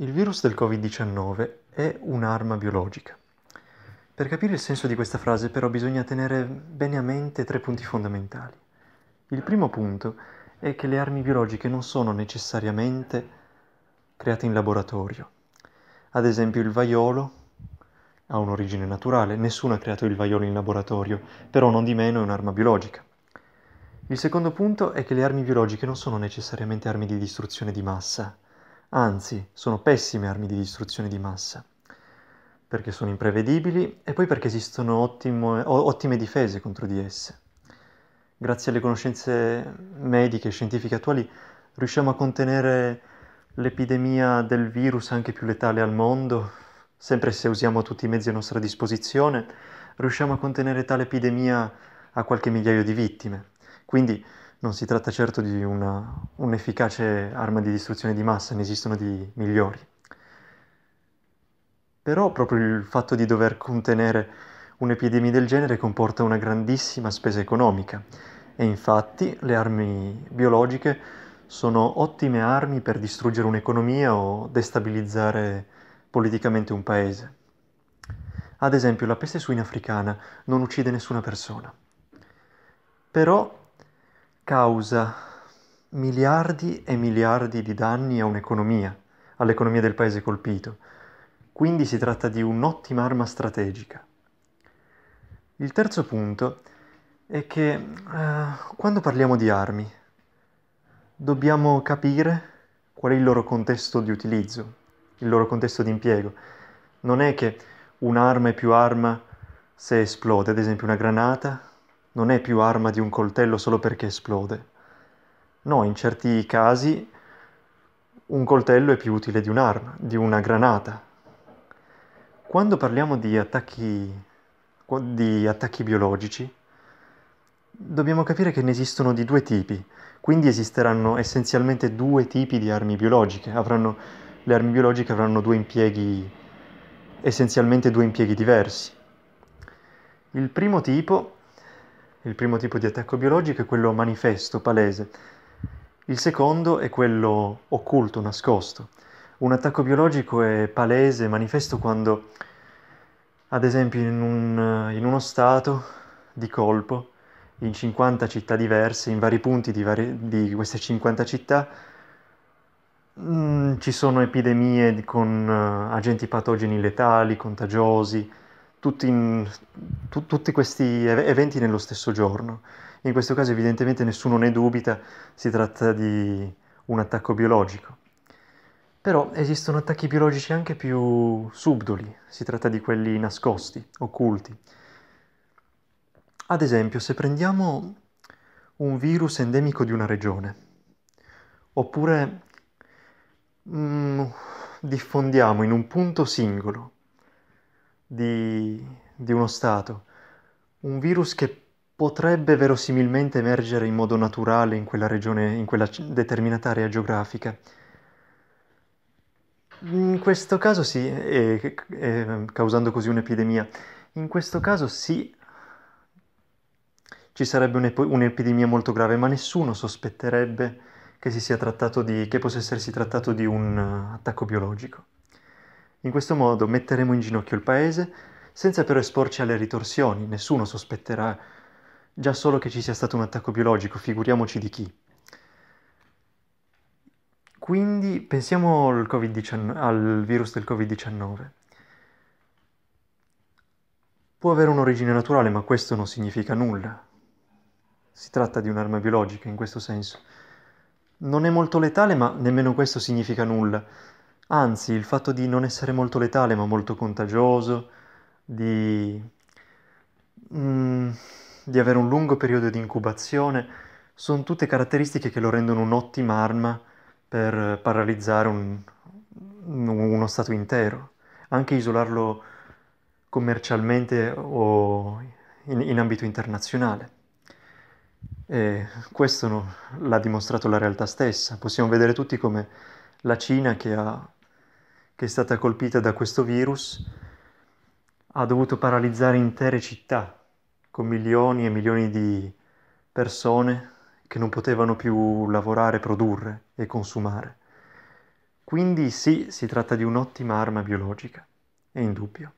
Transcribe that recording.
Il virus del Covid-19 è un'arma biologica. Per capire il senso di questa frase però bisogna tenere bene a mente tre punti fondamentali. Il primo punto è che le armi biologiche non sono necessariamente create in laboratorio. Ad esempio il vaiolo ha un'origine naturale, nessuno ha creato il vaiolo in laboratorio, però non di meno è un'arma biologica. Il secondo punto è che le armi biologiche non sono necessariamente armi di distruzione di massa, Anzi, sono pessime armi di distruzione di massa, perché sono imprevedibili e poi perché esistono ottimo, ottime difese contro di esse. Grazie alle conoscenze mediche e scientifiche attuali riusciamo a contenere l'epidemia del virus anche più letale al mondo, sempre se usiamo tutti i mezzi a nostra disposizione, riusciamo a contenere tale epidemia a qualche migliaio di vittime. Quindi non si tratta certo di una, un'efficace arma di distruzione di massa, ne esistono di migliori. Però proprio il fatto di dover contenere un'epidemia del genere comporta una grandissima spesa economica e infatti le armi biologiche sono ottime armi per distruggere un'economia o destabilizzare politicamente un paese. Ad esempio la peste suina africana non uccide nessuna persona. Però causa miliardi e miliardi di danni a un'economia, all'economia del paese colpito. Quindi si tratta di un'ottima arma strategica. Il terzo punto è che eh, quando parliamo di armi dobbiamo capire qual è il loro contesto di utilizzo, il loro contesto di impiego. Non è che un'arma è più arma se esplode, ad esempio una granata non è più arma di un coltello solo perché esplode. No, in certi casi un coltello è più utile di un'arma, di una granata. Quando parliamo di attacchi, di attacchi biologici, dobbiamo capire che ne esistono di due tipi, quindi esisteranno essenzialmente due tipi di armi biologiche. Avranno, le armi biologiche avranno due impieghi, essenzialmente due impieghi diversi. Il primo tipo il primo tipo di attacco biologico è quello manifesto, palese. Il secondo è quello occulto, nascosto. Un attacco biologico è palese, manifesto quando, ad esempio, in, un, in uno stato di colpo, in 50 città diverse, in vari punti di, vari, di queste 50 città, mh, mm, ci sono epidemie con uh, agenti patogeni letali, contagiosi, tutti, in, tu, tutti questi eventi nello stesso giorno. In questo caso evidentemente nessuno ne dubita, si tratta di un attacco biologico. Però esistono attacchi biologici anche più subdoli, si tratta di quelli nascosti, occulti. Ad esempio, se prendiamo un virus endemico di una regione, oppure mm, diffondiamo in un punto singolo di, di uno Stato, un virus che potrebbe verosimilmente emergere in modo naturale in quella regione, in quella determinata area geografica. In questo caso sì, e, e, causando così un'epidemia. In questo caso sì, ci sarebbe un'ep- un'epidemia molto grave, ma nessuno sospetterebbe che, si sia trattato di, che possa essersi trattato di un attacco biologico. In questo modo metteremo in ginocchio il paese senza però esporci alle ritorsioni, nessuno sospetterà già solo che ci sia stato un attacco biologico, figuriamoci di chi. Quindi pensiamo al, al virus del Covid-19. Può avere un'origine naturale, ma questo non significa nulla. Si tratta di un'arma biologica in questo senso. Non è molto letale, ma nemmeno questo significa nulla Anzi, il fatto di non essere molto letale ma molto contagioso, di, mm, di avere un lungo periodo di incubazione, sono tutte caratteristiche che lo rendono un'ottima arma per paralizzare un, uno stato intero. Anche isolarlo commercialmente o in, in ambito internazionale. E questo no, l'ha dimostrato la realtà stessa. Possiamo vedere tutti come la Cina, che ha che è stata colpita da questo virus ha dovuto paralizzare intere città con milioni e milioni di persone che non potevano più lavorare, produrre e consumare. Quindi sì, si tratta di un'ottima arma biologica, è indubbio.